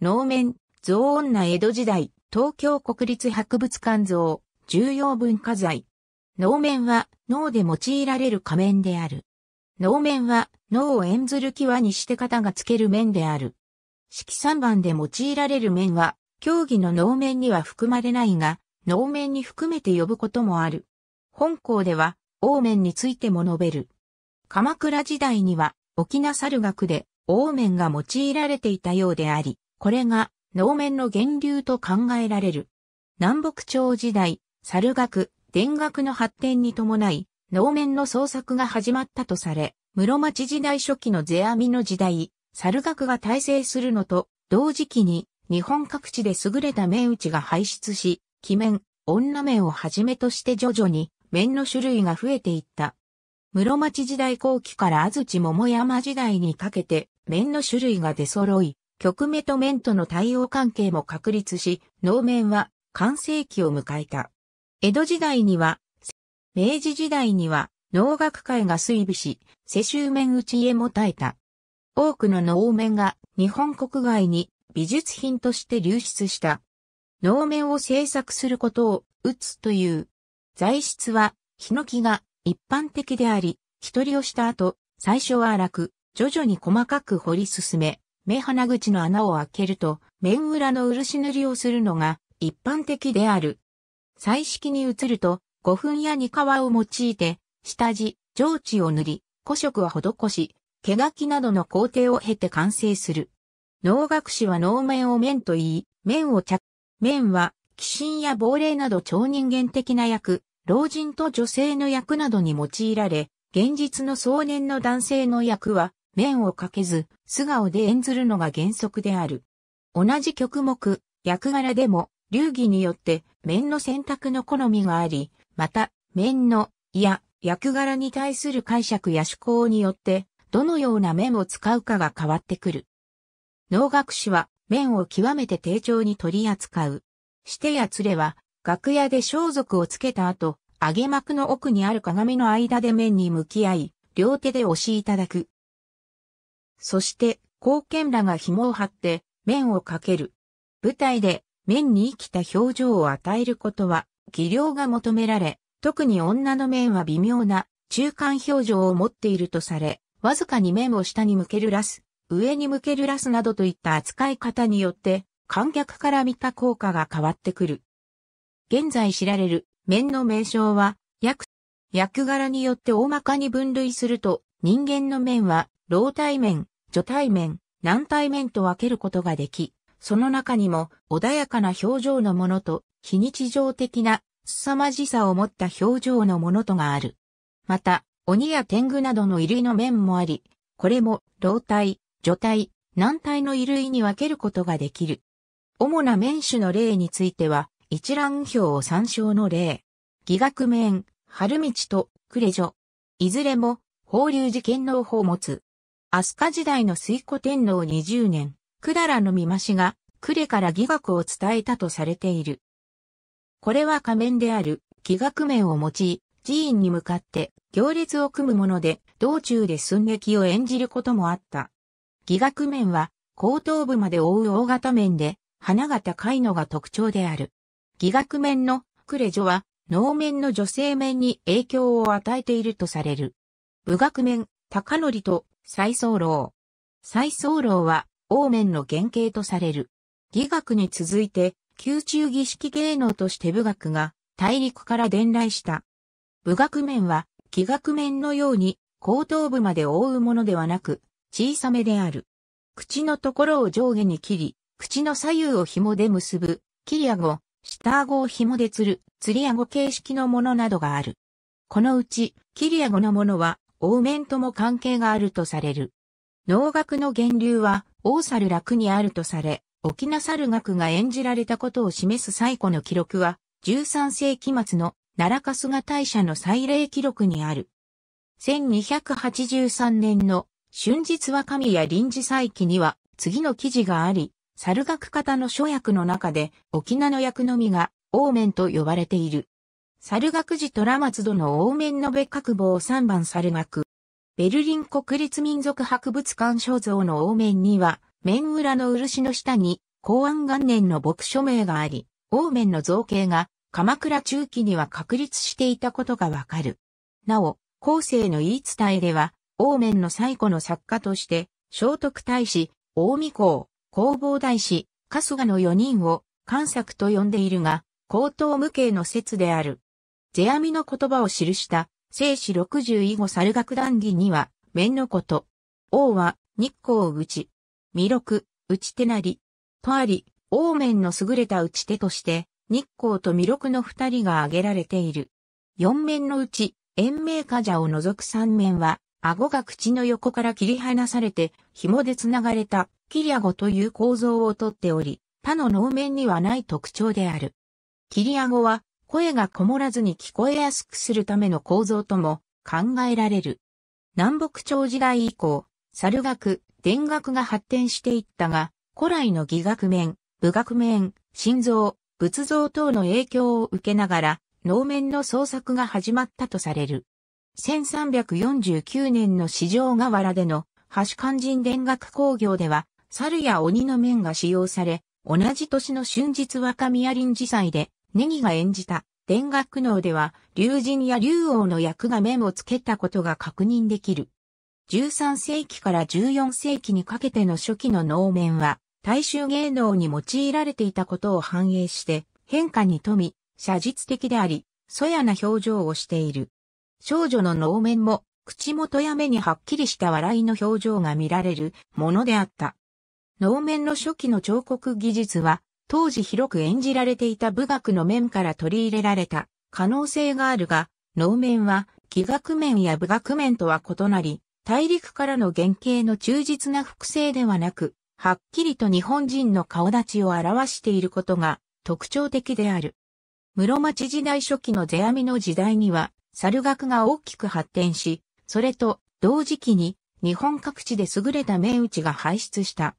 能面、音な江戸時代、東京国立博物館像、重要文化財。能面は脳で用いられる仮面である。能面は脳を演ずる際にして方がつける面である。式三番で用いられる面は、競技の能面には含まれないが、能面に含めて呼ぶこともある。本校では、王面についても述べる。鎌倉時代には、沖縄猿楽で、王面が用いられていたようであり、これが能面の源流と考えられる。南北朝時代、猿学、田楽の発展に伴い、能面の創作が始まったとされ、室町時代初期の世阿弥の時代、猿学が大成するのと、同時期に日本各地で優れた面打ちが排出し、鬼面、女面をはじめとして徐々に面の種類が増えていった。室町時代後期から安土桃山時代にかけて面の種類が出揃い、局目と面との対応関係も確立し、能面は完成期を迎えた。江戸時代には、明治時代には能楽界が衰微し、世襲面打ちへも耐えた。多くの能面が日本国外に美術品として流出した。能面を制作することを打つという。材質は、ヒノキが一般的であり、一人をした後、最初は荒く、徐々に細かく掘り進め、目鼻口の穴を開けると、面裏の漆塗りをするのが一般的である。彩色に移ると、古墳や二皮を用いて、下地、上地を塗り、古色は施し、毛書きなどの工程を経て完成する。能楽師は能面を面と言い、面を着、面は、寄進や亡霊など超人間的な役、老人と女性の役などに用いられ、現実の壮年の男性の役は、面をかけず、素顔で演ずるのが原則である。同じ曲目、役柄でも、流儀によって面の選択の好みがあり、また、面の、いや、役柄に対する解釈や趣向によって、どのような面を使うかが変わってくる。能楽師は、面を極めて丁重に取り扱う。してやつれは、楽屋で装束をつけた後、揚げ幕の奥にある鏡の間で面に向き合い、両手で押しいただく。そして、貢献らが紐を張って、面をかける。舞台で、面に生きた表情を与えることは、技量が求められ、特に女の面は微妙な、中間表情を持っているとされ、わずかに面を下に向けるラス、上に向けるラスなどといった扱い方によって、観客から見た効果が変わってくる。現在知られる面の名称は、役、役柄によって大まかに分類すると、人間の面は老対面、女対面、軟対面と分けることができ、その中にも穏やかな表情のものと非日常的な凄まじさを持った表情のものとがある。また、鬼や天狗などの衣類の面もあり、これも老体、女体、軟体の衣類に分けることができる。主な面種の例については、一覧表を参照の例。義学面、春道と暮れ女。いずれも、法隆寺件能法を持つ。飛鳥時代の水古天皇20年、百済の見ましが、呉から義学を伝えたとされている。これは仮面である、義学面を用い、寺院に向かって行列を組むもので、道中で寸劇を演じることもあった。義学面は、後頭部まで覆う大型面で、花が高いのが特徴である。義学面の呉女は、能面の女性面に影響を与えているとされる。武学面、高則と再走楼。再走楼は、王面の原型とされる。儀学に続いて、宮中儀式芸能として武学が、大陸から伝来した。武学面は、器学面のように、後頭部まで覆うものではなく、小さめである。口のところを上下に切り、口の左右を紐で結ぶ、切り顎、下顎を紐で吊る、吊り顎形式のものなどがある。このうち、切り顎のものは、オーメンとも関係があるとされる。能楽の源流は、大猿楽にあるとされ、沖縄猿楽が演じられたことを示す最古の記録は、13世紀末の奈良春日大社の祭礼記録にある。1283年の春日は神や臨時祭記には次の記事があり、猿楽方の諸役の中で沖縄の役のみが、オーメンと呼ばれている。猿楽寺虎松戸の大面のべ格坊3番猿学。ベルリン国立民族博物館肖像の大面には、面裏の漆の下に、公安元年の牧署名があり、大面の造形が、鎌倉中期には確立していたことがわかる。なお、後世の言い伝えでは、大面の最古の作家として、聖徳太子、大見公、弘法大師、春日の4人を、関作と呼んでいるが、高等無形の説である。世阿弥の言葉を記した、生史六十以後猿楽談義には、面のこと。王は、日光打ち。弥勒、打ち手なり。とあり、王面の優れた打ち手として、日光と弥勒の二人が挙げられている。四面のうち、延命冠者を除く三面は、顎が口の横から切り離されて、紐で繋がれた、切顎という構造をとっており、他の能面にはない特徴である。切顎は、声がこもらずに聞こえやすくするための構造とも考えられる。南北朝時代以降、猿学、田楽が発展していったが、古来の義学面、武学面、心臓、仏像等の影響を受けながら、能面の創作が始まったとされる。1349年の四条河原での橋肝人田楽工業では、猿や鬼の面が使用され、同じ年の春日若宮臨時祭で、ネギが演じた田楽能では、竜神や竜王の役が面をつけたことが確認できる。13世紀から14世紀にかけての初期の能面は、大衆芸能に用いられていたことを反映して、変化に富み、写実的であり、そやな表情をしている。少女の能面も、口元や目にはっきりした笑いの表情が見られるものであった。能面の初期の彫刻技術は、当時広く演じられていた武学の面から取り入れられた可能性があるが、能面は、気学面や武学面とは異なり、大陸からの原型の忠実な複製ではなく、はっきりと日本人の顔立ちを表していることが特徴的である。室町時代初期の世阿弥の時代には、猿学が大きく発展し、それと同時期に日本各地で優れた面打ちが輩出した。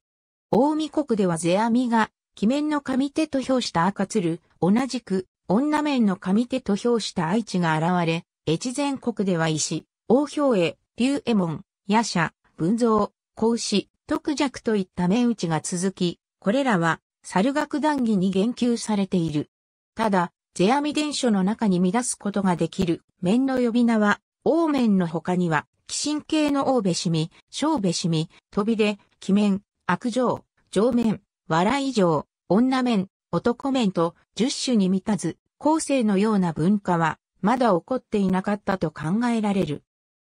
大見国では世阿弥が鬼面の神手と評した赤鶴、同じく、女面の神手と評した愛知が現れ、越前国では石、王兵衛、竜右衛門、夜叉、文蔵、孔子、徳弱といった面打ちが続き、これらは、猿楽談義に言及されている。ただ、世阿弥伝書の中に乱すことができる、面の呼び名は、王面の他には、鬼神系の王べしみ、小べしみ、飛びで、鬼面、悪情、上面、笑い上、女面、男面と十種に満たず、後世のような文化は、まだ起こっていなかったと考えられる。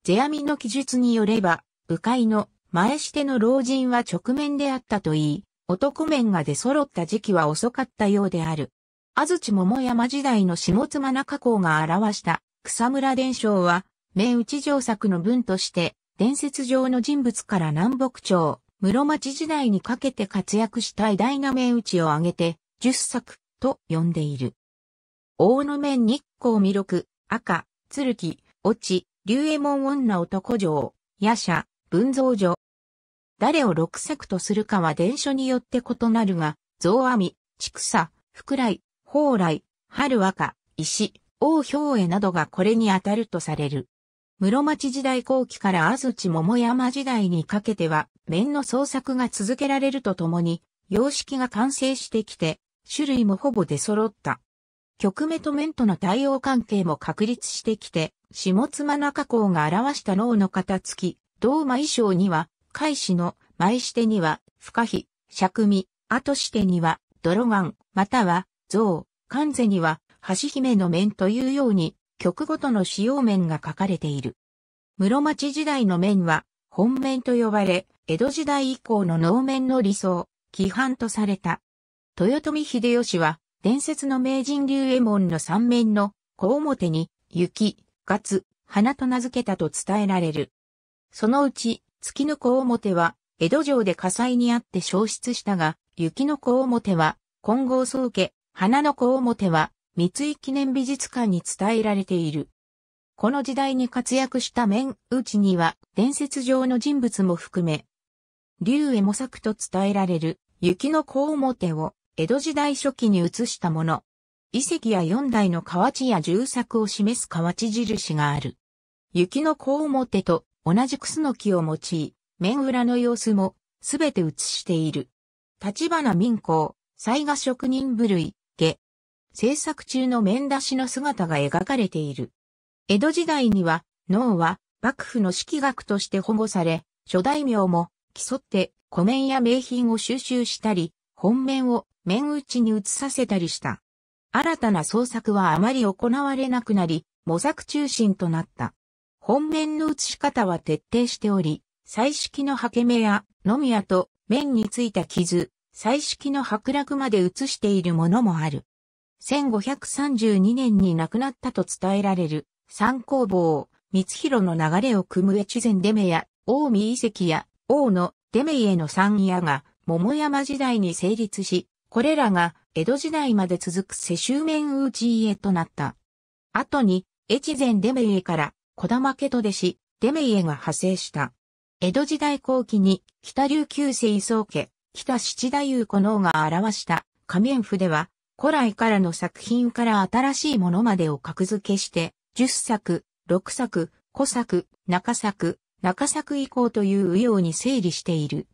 世阿弥の記述によれば、鵜飼の前しての老人は直面であったといい、男面が出揃った時期は遅かったようである。安土桃山時代の下妻中公が表した草村伝承は、打内城作の文として、伝説上の人物から南北朝、室町時代にかけて活躍した偉大な名打ちを挙げて、十作と呼んでいる。大野面日光弥勒、赤、鶴木、落ち、竜右衛門女男城、夜叉、文蔵女。誰を六作とするかは伝書によって異なるが、象阿弥、畜佐、福来、宝来、春赤、石、王兵衛などがこれに当たるとされる。室町時代後期から安土桃山時代にかけては、面の創作が続けられるとともに、様式が完成してきて、種類もほぼ出揃った。曲目と面との対応関係も確立してきて、下妻中港が表した脳の片付き、馬衣装には、開始の、前してには、不可避、尺味、後してには、泥眼、または、像、関税には、橋姫の面というように、曲ごとの使用面が書かれている。室町時代の面は、本面と呼ばれ、江戸時代以降の能面の理想、規範とされた。豊臣秀吉は、伝説の名人竜右衛門の三面の小表に、雪、月、花と名付けたと伝えられる。そのうち、月の小表は、江戸城で火災にあって消失したが、雪の小表は、金剛宗家、花の小表は、三井記念美術館に伝えられている。この時代に活躍した面内には伝説上の人物も含め、竜へ模索と伝えられる雪の甲表を江戸時代初期に移したもの。遺跡や四代の河内や重作を示す河内印がある。雪の甲表と同じく、スの木を用い、面裏の様子もすべて写している。立花民工、雑賀職人部類、下。制作中の面出しの姿が描かれている。江戸時代には、能は幕府の式学として保護され、諸大名も競って古面や名品を収集したり、本面を面打ちに移させたりした。新たな創作はあまり行われなくなり、模索中心となった。本面の移し方は徹底しており、彩色の刷毛目や、のみやと、面についた傷、彩色の剥落まで移しているものもある。1532年に亡くなったと伝えられる三工房、光広の流れを組む越前出目や、近江遺跡や、王の出目への三家が、桃山時代に成立し、これらが江戸時代まで続く世襲面宇治家となった。後に、越前出目家から小玉家と弟子、出目家が派生した。江戸時代後期に北琉球清宗家、北七大夫子能が表した仮面譜では、古来からの作品から新しいものまでを格付けして、10作、6作、古作、中作、中作以降という右様に整理している。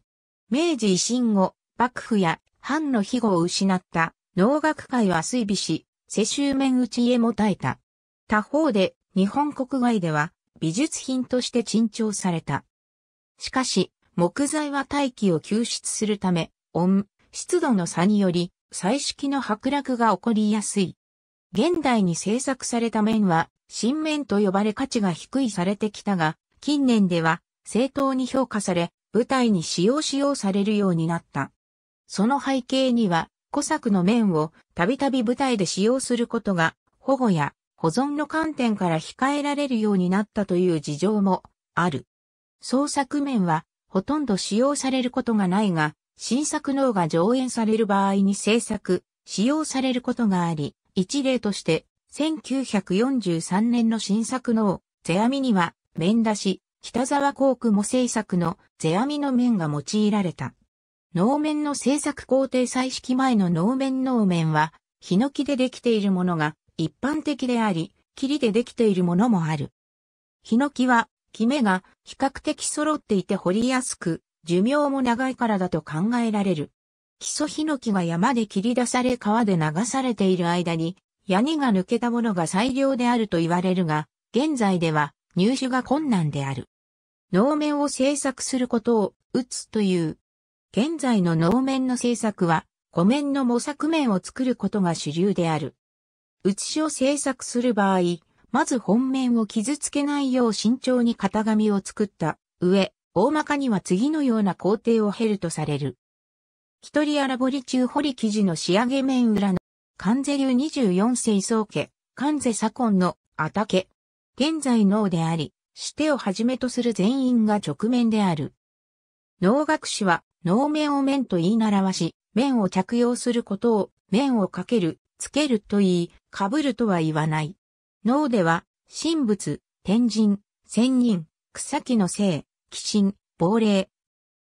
明治維新後、幕府や藩の庇護を失った農学界は衰微し、世襲面打ちへも耐えた。他方で、日本国外では美術品として珍重された。しかし、木材は大気を吸出するため、温、湿度の差により、彩色の剥落が起こりやすい。現代に制作された面は、新面と呼ばれ価値が低いされてきたが、近年では正当に評価され、舞台に使用使用されるようになった。その背景には、古作の面をたびたび舞台で使用することが、保護や保存の観点から控えられるようになったという事情もある。創作面はほとんど使用されることがないが、新作能が上演される場合に制作、使用されることがあり、一例として1943年の新作の世阿弥には、面出し、北沢航空も制作の世阿弥の面が用いられた。能面の制作工程再式前の能面能面は、ヒノキでできているものが一般的であり、霧でできているものもある。ヒノキは、キメが比較的揃っていて掘りやすく、寿命も長いからだと考えられる。基礎ヒノキが山で切り出され川で流されている間に、ヤニが抜けたものが最良であると言われるが、現在では入手が困難である。能面を制作することを打つという。現在の能面の制作は、湖面の模索面を作ることが主流である。打ちを制作する場合、まず本面を傷つけないよう慎重に型紙を作った上、大まかには次のような工程を経るとされる。一人荒彫り中彫り生地の仕上げ面裏の関税流24世宗家、関税左近のあたけ。現在能であり、してをはじめとする全員が直面である。能学士は、能面を面と言い習わし、面を着用することを、面をかける、つけると言い、かぶるとは言わない。能では、神仏、天神、仙人、草木の生、鬼神、亡霊。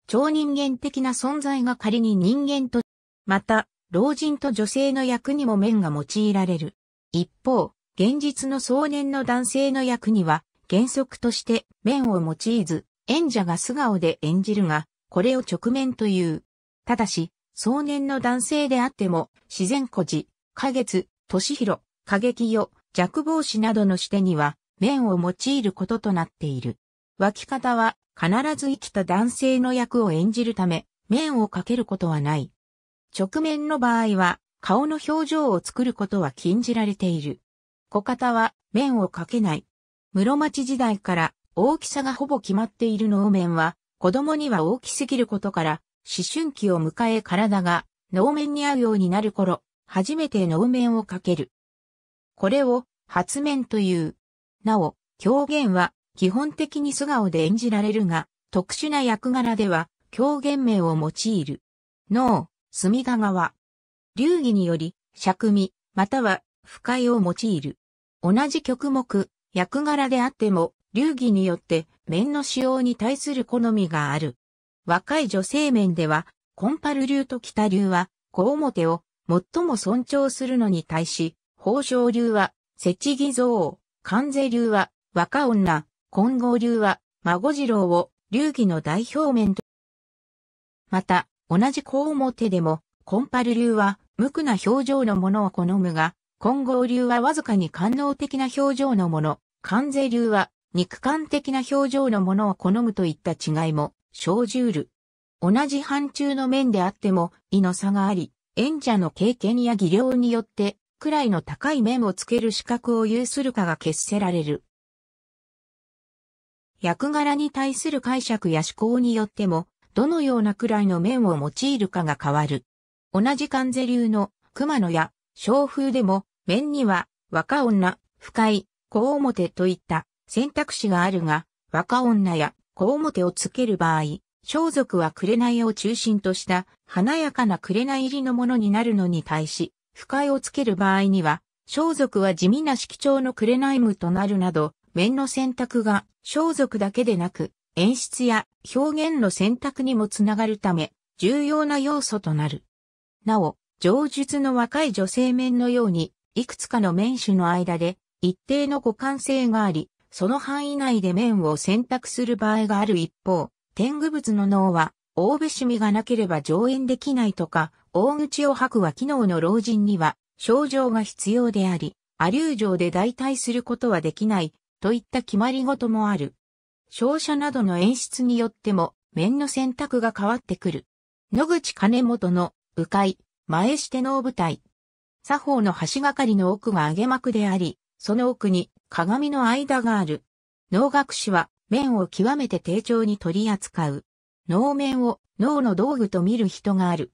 超人間的な存在が仮に人間と、また、老人と女性の役にも面が用いられる。一方、現実の壮年の男性の役には、原則として面を用いず、演者が素顔で演じるが、これを直面という。ただし、壮年の男性であっても、自然孤児、花月、年広、過激よ、弱防止などの視点には、面を用いることとなっている。脇方は、必ず生きた男性の役を演じるため、面をかけることはない。直面の場合は、顔の表情を作ることは禁じられている。小型は面をかけない。室町時代から大きさがほぼ決まっている能面は、子供には大きすぎることから、思春期を迎え体が能面に合うようになる頃、初めて能面をかける。これを発面という。なお、狂言は基本的に素顔で演じられるが、特殊な役柄では狂言名を用いる。脳、隅田川。流儀により、尺味、または、不快を用いる。同じ曲目、役柄であっても、流儀によって、面の使用に対する好みがある。若い女性面では、コンパル流と北流は、小表を最も尊重するのに対し、宝生流は、設置偽造、関税流は、若女、混合流は、孫次郎を、流儀の代表面と。また、同じ甲表でも、コンパル流は無垢な表情のものを好むが、混合流はわずかに官能的な表情のもの、関税流は肉感的な表情のものを好むといった違いも生じうる。同じ範疇の面であっても、意の差があり、演者の経験や技量によって、くらいの高い面をつける資格を有するかが決せられる。役柄に対する解釈や思考によっても、どのようなくらいの面を用いるかが変わる。同じ関税流の熊野や小風でも面には若女、深い、小表といった選択肢があるが、若女や小表をつける場合、装束は紅を中心とした華やかな紅入りのものになるのに対し、深いをつける場合には、装束は地味な色調の紅無となるなど、面の選択が装束だけでなく、演出や表現の選択にもつながるため、重要な要素となる。なお、上述の若い女性面のように、いくつかの面種の間で一定の互換性があり、その範囲内で面を選択する場合がある一方、天狗物の脳は、大部趣味がなければ上演できないとか、大口を吐くは機能の老人には、症状が必要であり、アリュー状で代替することはできない、といった決まり事もある。照射などの演出によっても、面の選択が変わってくる。野口金本の、迂回、前しての舞台。作法の橋がかりの奥が上げ幕であり、その奥に鏡の間がある。能楽師は面を極めて丁重に取り扱う。能面を脳の道具と見る人がある。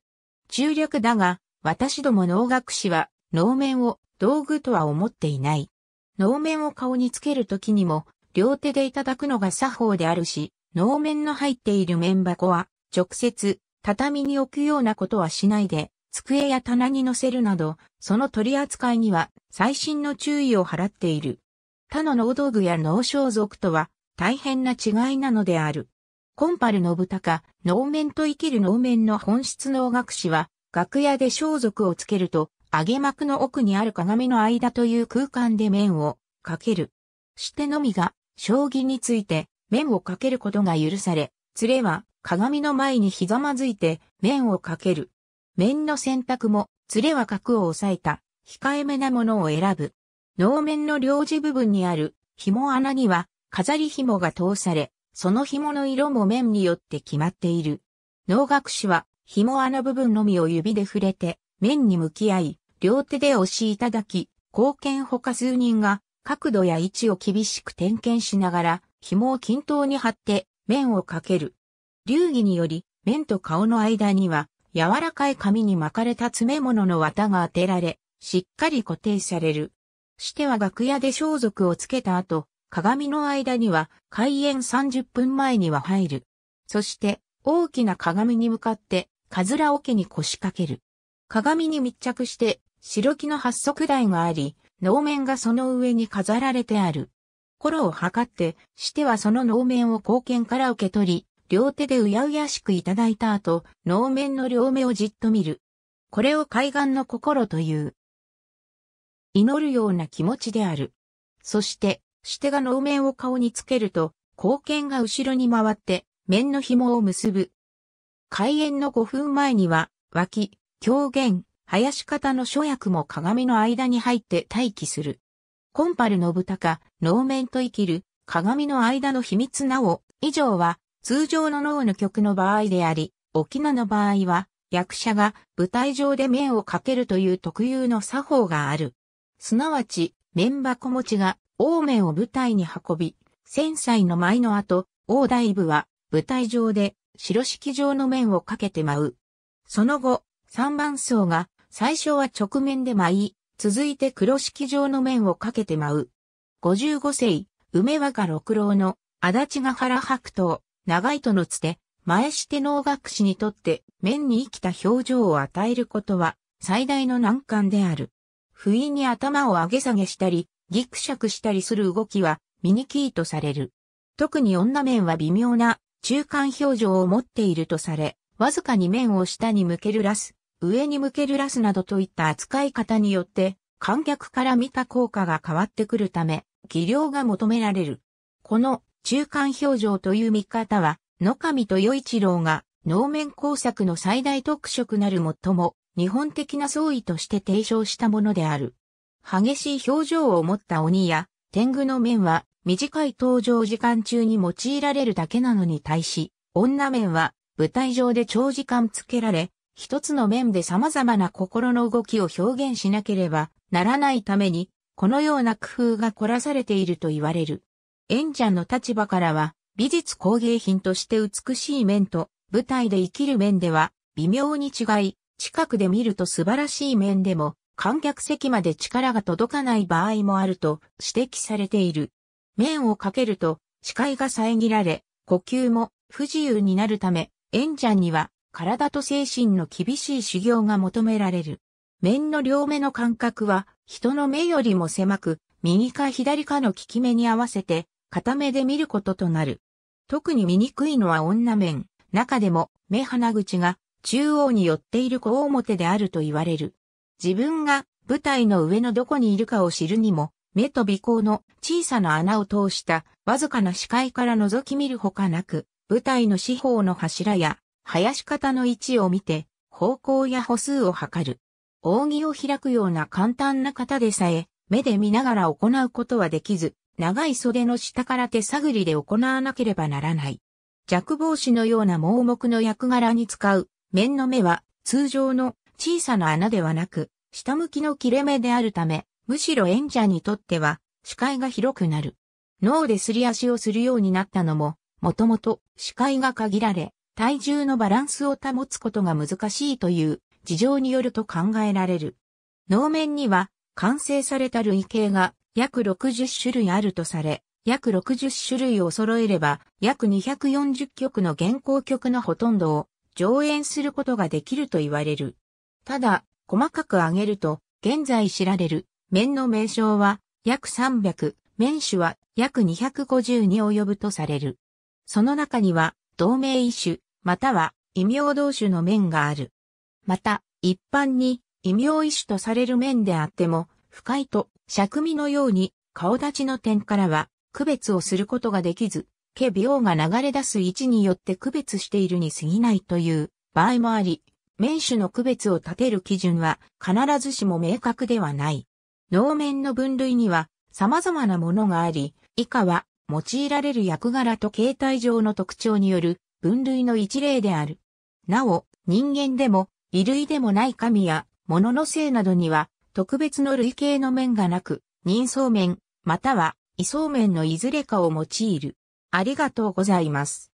中略だが、私ども能楽師は能面を道具とは思っていない。能面を顔につけるときにも、両手でいただくのが作法であるし、能面の入っている面箱は、直接、畳に置くようなことはしないで、机や棚に乗せるなど、その取り扱いには細心の注意を払っている。他の能道具や能装束とは大変な違いなのである。コンパルの豚か、能面と生きる能面の本質能楽師は、楽屋で装束をつけると、揚げ幕の奥にある鏡の間という空間で面をかける。してのみが将棋について面をかけることが許され、連れは鏡の前にひざまずいて面をかける。面の選択も、連れは角を押さえた、控えめなものを選ぶ。能面の領事部分にある紐穴には飾り紐が通され、その紐の色も面によって決まっている。能楽師は紐穴部分のみを指で触れて面に向き合い、両手で押しいただき、貢献他数人が角度や位置を厳しく点検しながら、紐を均等に張って面をかける。流儀により、面と顔の間には、柔らかい紙に巻かれた詰め物の綿が当てられ、しっかり固定される。しては楽屋で装束をつけた後、鏡の間には開演30分前には入る。そして大きな鏡に向かって、かずら桶に腰掛ける。鏡に密着して白木の八足台があり、能面がその上に飾られてある。頃を測って、してはその能面を貢献から受け取り、両手でうやうやしくいただいた後、能面の両目をじっと見る。これを海岸の心という。祈るような気持ちである。そして、してが能面を顔につけると、貢献が後ろに回って、面の紐を結ぶ。開演の5分前には、脇、狂言、林方の諸役も鏡の間に入って待機する。コンパルの豚か、能面と生きる、鏡の間の秘密なお、以上は、通常の脳の曲の場合であり、沖縄の場合は、役者が舞台上で面をかけるという特有の作法がある。すなわち、面箱持ちが、王面を舞台に運び、千歳の舞の後、王大部は、舞台上で、白式状の面をかけて舞う。その後、三番層が、最初は直面で舞い、続いて黒式状の面をかけて舞う。55世、梅若六郎の、足立ヶ原白頭、長いとのつて、前して能楽師にとって面に生きた表情を与えることは最大の難関である。不意に頭を上げ下げしたり、ギクシャクしたりする動きはミニキーとされる。特に女面は微妙な中間表情を持っているとされ、わずかに面を下に向けるラス、上に向けるラスなどといった扱い方によって、観客から見た効果が変わってくるため、技量が求められる。この中間表情という見方は、野上豊一郎が能面工作の最大特色なる最も日本的な創意として提唱したものである。激しい表情を持った鬼や天狗の面は短い登場時間中に用いられるだけなのに対し、女面は舞台上で長時間つけられ、一つの面で様々な心の動きを表現しなければならないために、このような工夫が凝らされていると言われる。エンゃんの立場からは、美術工芸品として美しい面と、舞台で生きる面では、微妙に違い、近くで見ると素晴らしい面でも、観客席まで力が届かない場合もあると指摘されている。面をかけると視界が遮られ、呼吸も不自由になるため、エンゃんには体と精神の厳しい修行が求められる。面の両目の感覚は、人の目よりも狭く、右か左かの効き目に合わせて、片目で見ることとなる。特に見にくいのは女面、中でも目鼻口が中央に寄っている子表であると言われる。自分が舞台の上のどこにいるかを知るにも、目と鼻孔の小さな穴を通したわずかな視界から覗き見るほかなく、舞台の四方の柱や林方の位置を見て、方向や歩数を測る。扇を開くような簡単な型でさえ、目で見ながら行うことはできず、長い袖の下から手探りで行わなければならない。弱防止のような盲目の役柄に使う、面の目は、通常の小さな穴ではなく、下向きの切れ目であるため、むしろ演者にとっては、視界が広くなる。脳ですり足をするようになったのも、もともと視界が限られ、体重のバランスを保つことが難しいという事情によると考えられる。能面には完成された類型が約60種類あるとされ、約60種類を揃えれば約240曲の現行曲のほとんどを上演することができると言われる。ただ、細かく挙げると、現在知られる面の名称は約300、面種は約250に及ぶとされる。その中には、同名一種、または異名同種の面がある。また、一般に異名異種とされる面であっても、不快と尺味のように顔立ちの点からは区別をすることができず、毛病が流れ出す位置によって区別しているに過ぎないという場合もあり、面種の区別を立てる基準は必ずしも明確ではない。能面の分類には様々なものがあり、以下は用いられる役柄と形態上の特徴による分類の一例である。なお、人間でも、異類でもない神や、物の性などには、特別の類型の面がなく、人相面、または、異相面のいずれかを用いる。ありがとうございます。